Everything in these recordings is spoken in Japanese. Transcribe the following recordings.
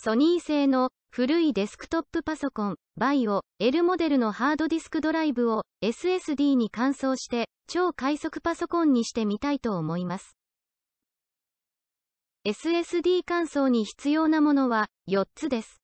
ソニー製の古いデスクトップパソコン、バイオ、L モデルのハードディスクドライブを SSD に換装して超快速パソコンにしてみたいと思います。SSD 換装に必要なものは4つです。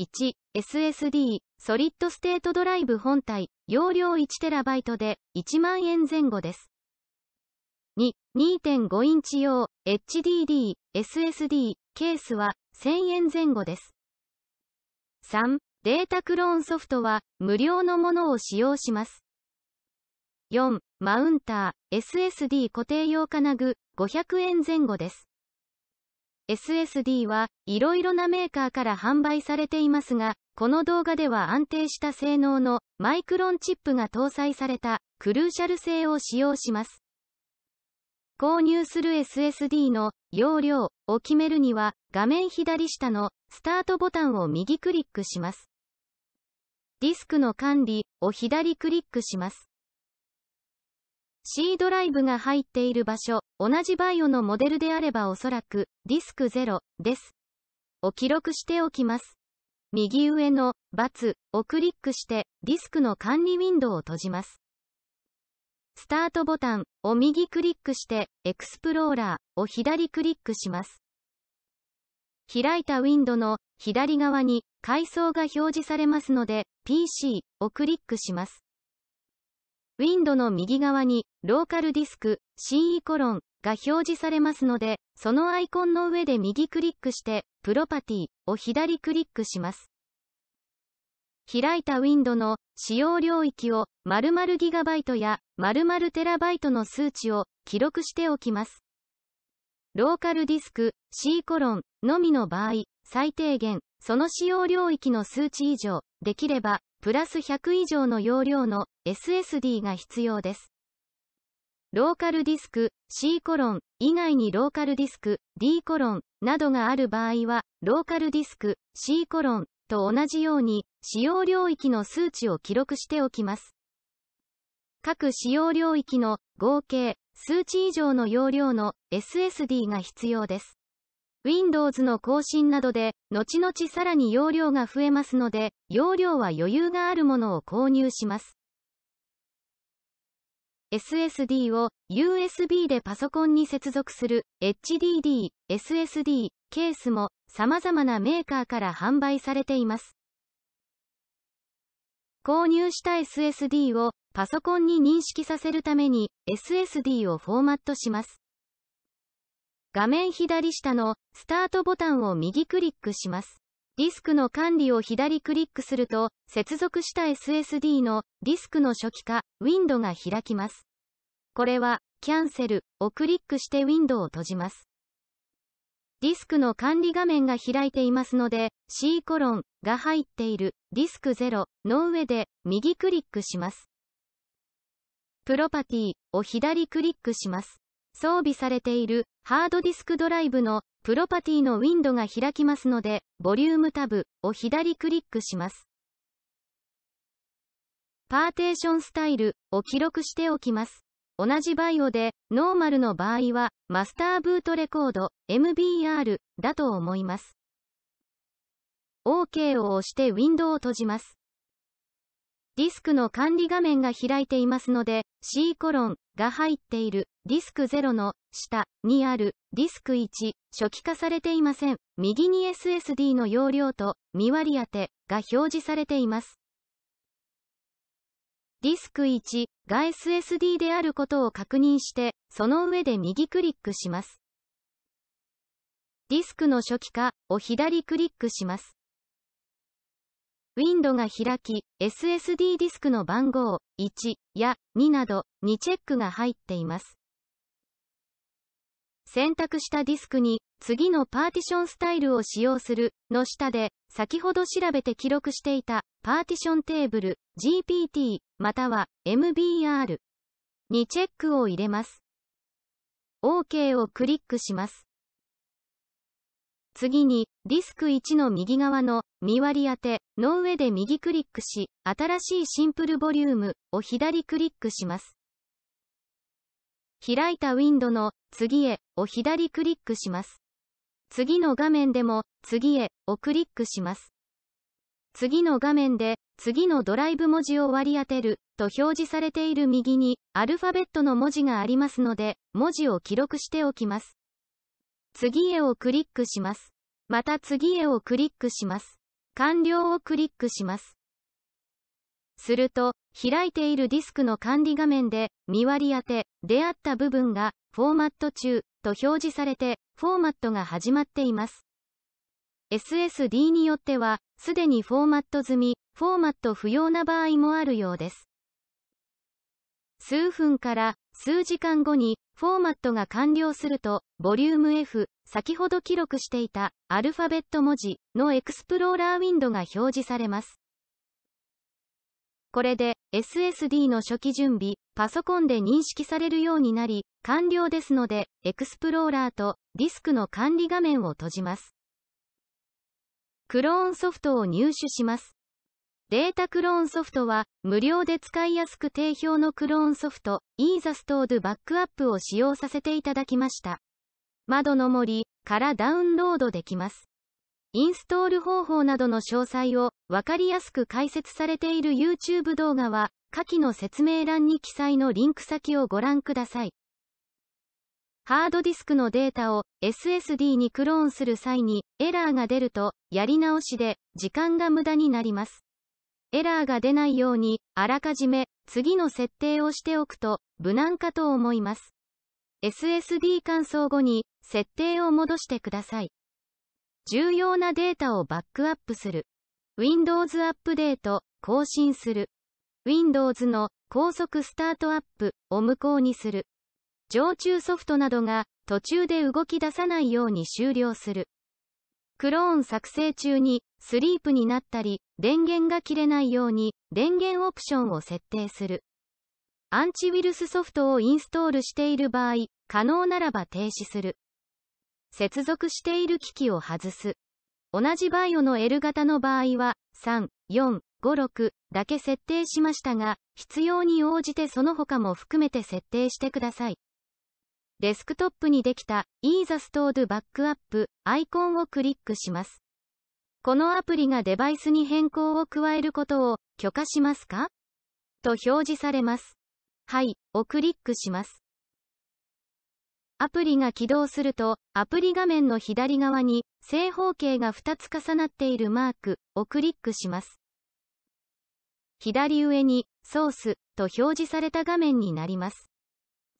1、SSD、ソリッドステートドライブ本体、容量 1TB で1万円前後です。2.5インチ用 HDD、SSD、ケースは1000円前後です。3. データクローンソフトは無料のものを使用します。4. マウンター、SSD 固定用金具、500円前後です。SSD はいろいろなメーカーから販売されていますが、この動画では安定した性能のマイクロンチップが搭載されたクルーシャル製を使用します。購入する SSD の容量を決めるには画面左下のスタートボタンを右クリックします。ディスクの管理を左クリックします。C ドライブが入っている場所、同じバイオのモデルであればおそらくディスク0です。を記録しておきます。右上の×をクリックしてディスクの管理ウィンドウを閉じます。スタートボタンを右クリックしてエクスプローラーを左クリックします。開いたウィンドの左側に階層が表示されますので PC をクリックします。ウィンドの右側にローカルディスク CE コロンが表示されますのでそのアイコンの上で右クリックしてプロパティを左クリックします。開いたウィンドの使用領域を〇〇ギガバイトや〇〇テラバイトの数値を記録しておきます。ローカルディスク C コロンのみの場合、最低限、その使用領域の数値以上、できれば、プラス100以上の容量の SSD が必要です。ローカルディスク C コロン以外にローカルディスク D コロンなどがある場合は、ローカルディスク C コロンと同じように使用領域の数値を記録しておきます。各使用領域の合計数値以上の容量の SSD が必要です。Windows の更新などで、後々さらに容量が増えますので、容量は余裕があるものを購入します。SSD を USB でパソコンに接続する HDD、SSD、ケースも様々なメーカーから販売されています。購入した SSD をパソコンに認識させるために SSD をフォーマットします。画面左下のスタートボタンを右クリックします。ディスクの管理を左クリックすると、接続した SSD のディスクの初期化、ウィンドが開きます。これは、キャンセルをクリックしてウィンドを閉じます。ディスクの管理画面が開いていますので、C コロンが入っているディスク0の上で右クリックします。プロパティを左クリックします。装備されているハードディスクドライブのプロパティのウィンドが開きますので、ボリュームタブを左クリックします。パーテーションスタイルを記録しておきます。同じバイオで、ノーマルの場合は、マスターブートレコード MBR だと思います。OK を押してウィンドウを閉じます。ディスクの管理画面が開いていますので、C コロンが入っているディスク0の下にあるディスク1、初期化されていません。右に SSD の容量と見割当てが表示されています。ディスク1が SSD であることを確認して、その上で右クリックします。ディスクの初期化を左クリックします。ウィンドが開き、SSD ディスクの番号1や2などにチェックが入っています。選択したディスクに次のパーティションスタイルを使用するの下で先ほど調べて記録していたパーティションテーブル GPT または MBR にチェックを入れます。OK をクリックします。次に、ディスク1の右側の、見割り当ての上で右クリックし、新しいシンプルボリュームを左クリックします。開いたウィンドの、次へを左クリックします。次の画面でも、次へをクリックします。次の画面で、次のドライブ文字を割り当てると表示されている右に、アルファベットの文字がありますので、文字を記録しておきます。次へをクリックします。また次へをクリックします。完了をクリックします。すると、開いているディスクの管理画面で、見割り当て、出会った部分が、フォーマット中、と表示されて、フォーマットが始まっています。SSD によっては、すでにフォーマット済み、フォーマット不要な場合もあるようです。数分から数時間後にフォーマットが完了すると、ボリューム F、先ほど記録していた、アルファベット文字のエクスプローラーウィンドが表示されます。これで、SSD の初期準備、パソコンで認識されるようになり、完了ですので、エクスプローラーとディスクの管理画面を閉じます。クローンソフトを入手します。データクローンソフトは、無料で使いやすく定評のクローンソフト、イーザストールバックアップを使用させていただきました。窓の森からダウンロードできます。インストール方法などの詳細を分かりやすく解説されている YouTube 動画は、下記の説明欄に記載のリンク先をご覧ください。ハードディスクのデータを SSD にクローンする際にエラーが出ると、やり直しで時間が無駄になります。エラーが出ないように、あらかじめ、次の設定をしておくと、無難かと思います。SSD 乾燥後に、設定を戻してください。重要なデータをバックアップする。Windows アップデート、更新する。Windows の高速スタートアップを無効にする。常駐ソフトなどが途中で動き出さないように終了する。クローン作成中に、スリープになったり、電源が切れないように、電源オプションを設定する。アンチウイルスソフトをインストールしている場合、可能ならば停止する。接続している機器を外す。同じバイオの L 型の場合は、3、4、5、6だけ設定しましたが、必要に応じてその他も含めて設定してください。デスクトップにできた Ease Stored Backup アイコンをクリックします。このアプリがデバイスに変更を加えることを許可しますかと表示されます。はい、をクリックします。アプリが起動すると、アプリ画面の左側に正方形が2つ重なっているマークをクリックします。左上にソースと表示された画面になります。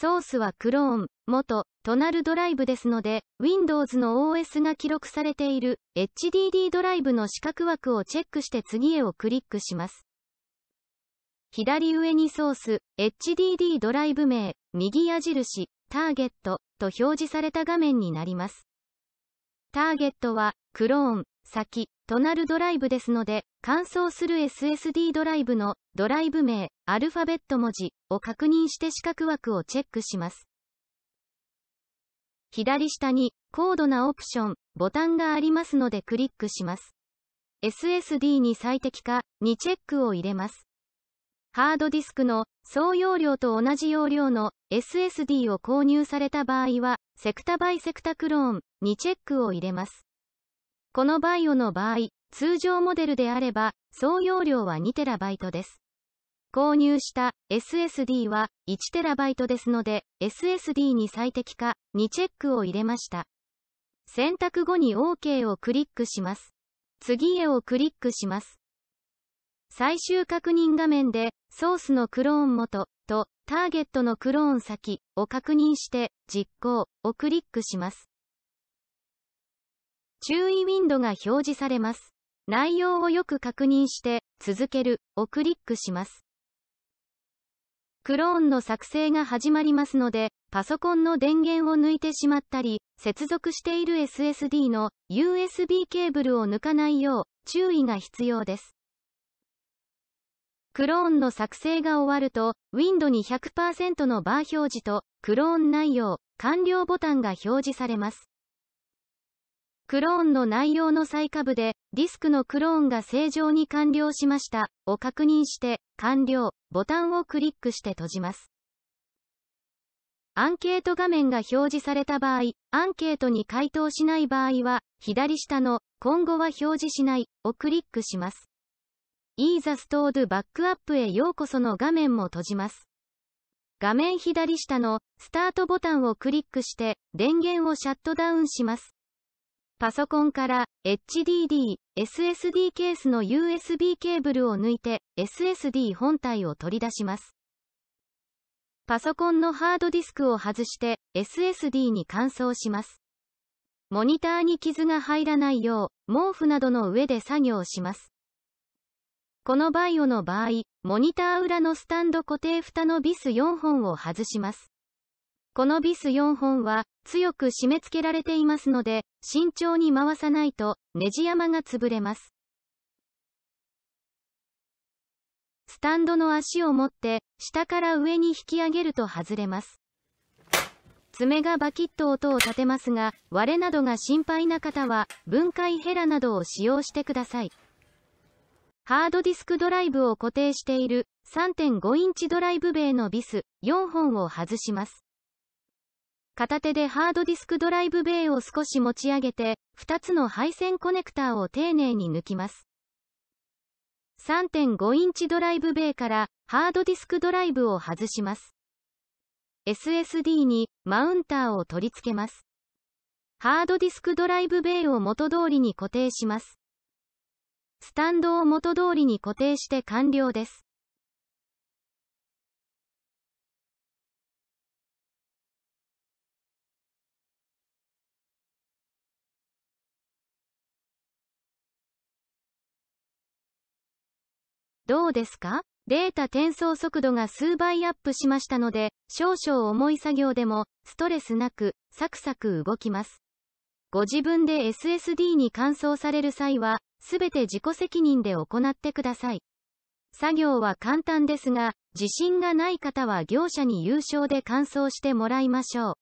ソースはクローン、元、トナルドライブですので、Windows の OS が記録されている HDD ドライブの四角枠をチェックして次へをクリックします。左上にソース、HDD ドライブ名、右矢印、ターゲットと表示された画面になります。ターゲットは、クローン、先、ドなるドライブですので、乾燥する SSD ドライブのドライブ名、アルファベット文字を確認して四角枠をチェックします。左下に高度なオプション、ボタンがありますのでクリックします。SSD に最適化にチェックを入れます。ハードディスクの総容量と同じ容量の SSD を購入された場合は、セクタバイセクタクローンにチェックを入れます。このバイオの場合、通常モデルであれば、総容量は 2TB です。購入した SSD は 1TB ですので、SSD に最適化にチェックを入れました。選択後に OK をクリックします。次へをクリックします。最終確認画面で、ソースのクローン元とターゲットのクローン先を確認して、実行をクリックします。注意ウィンドが表示されます。内容をよく確認して、続けるをクリックします。クローンの作成が始まりますので、パソコンの電源を抜いてしまったり、接続している SSD の USB ケーブルを抜かないよう注意が必要です。クローンの作成が終わると、ウィンドに100%のバー表示と、クローン内容、完了ボタンが表示されます。クローンの内容の最下部で、ディスクのクローンが正常に完了しました、を確認して、完了、ボタンをクリックして閉じます。アンケート画面が表示された場合、アンケートに回答しない場合は、左下の、今後は表示しない、をクリックします。イーザストードバックアップへようこその画面も閉じます。画面左下のスタートボタンをクリックして電源をシャットダウンします。パソコンから HDD、SSD ケースの USB ケーブルを抜いて SSD 本体を取り出します。パソコンのハードディスクを外して SSD に換装します。モニターに傷が入らないよう毛布などの上で作業します。このバイオの場合、モニター裏のスタンド固定蓋のビス4本を外します。このビス4本は強く締め付けられていますので、慎重に回さないとネジ山が潰れます。スタンドの足を持って下から上に引き上げると外れます。爪がバキッと音を立てますが、割れなどが心配な方は分解ヘラなどを使用してください。ハードディスクドライブを固定している3.5インチドライブ米のビス4本を外します。片手でハードディスクドライブベイを少し持ち上げて、2つの配線コネクターを丁寧に抜きます。3.5インチドライブベイからハードディスクドライブを外します。SSD にマウンターを取り付けます。ハードディスクドライブベイを元通りに固定します。スタンドを元通りに固定して完了です。どうですかデータ転送速度が数倍アップしましたので、少々重い作業でも、ストレスなく、サクサク動きます。ご自分で SSD に換装される際は、すべて自己責任で行ってください。作業は簡単ですが、自信がない方は業者に有償で換装してもらいましょう。